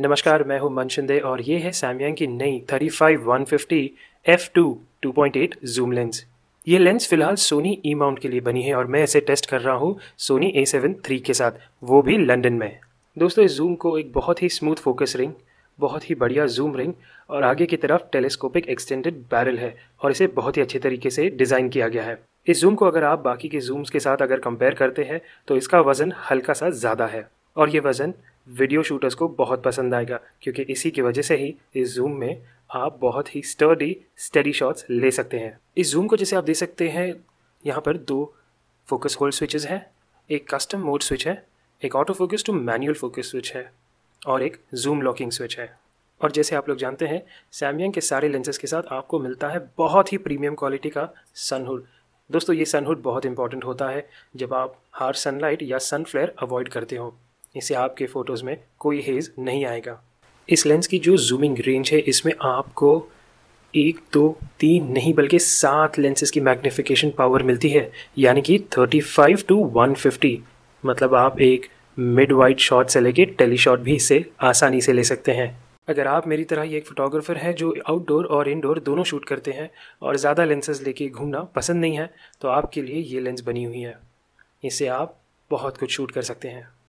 नमस्कार मैं हूं मन शिंदे और ये है सैमयंग की नई 35150 f2 2.8 जूम लेंस ये लेंस फिलहाल सोनी ई माउंट के लिए बनी है और मैं इसे टेस्ट कर रहा हूँ सोनी ए सेवन थ्री के साथ वो भी लंदन में दोस्तों इस जूम को एक बहुत ही स्मूथ फोकस रिंग बहुत ही बढ़िया जूम रिंग और आगे की तरफ टेलीस्कोपिक एक्सटेंडेड बैरल है और इसे बहुत ही अच्छे तरीके से डिज़ाइन किया गया है इस जूम को अगर आप बाकी के जूम्स के साथ अगर कंपेयर करते हैं तो इसका वज़न हल्का सा ज़्यादा है और ये वज़न वीडियो शूटर्स को बहुत पसंद आएगा क्योंकि इसी की वजह से ही इस जूम में आप बहुत ही स्टडी स्टडी शॉट्स ले सकते हैं इस जूम को जैसे आप देख सकते हैं यहाँ पर दो फोकस होल्ड स्विचेस हैं एक कस्टम मोड स्विच है एक auto focus to manual focus switch है और एक जूम लॉकिंग स्विच है और जैसे आप लोग जानते हैं सैमियंग के सारे लेंसेज के साथ आपको मिलता है बहुत ही प्रीमियम क्वालिटी का सनहुड दोस्तों ये सनहुड बहुत इंपॉर्टेंट होता है जब आप हार्ड सनलाइट या सन फ्लेयर अवॉइड करते हो इससे आपके फ़ोटोज़ में कोई हेज़ नहीं आएगा इस लेंस की जो जूमिंग रेंज है इसमें आपको एक दो तीन नहीं बल्कि सात लेंसेज की मैग्नीफिकेशन पावर मिलती है यानी कि 35 टू 150 मतलब आप एक मिड वाइड शॉट से लेके टेली शॉट भी इसे आसानी से ले सकते हैं अगर आप मेरी तरह ही एक फ़ोटोग्राफ़र हैं जो आउटडोर और इनडोर दोनों शूट करते हैं और ज़्यादा लेंसेज लेके घूमना पसंद नहीं है तो आपके लिए ये लेंस बनी हुई है इससे आप बहुत कुछ शूट कर सकते हैं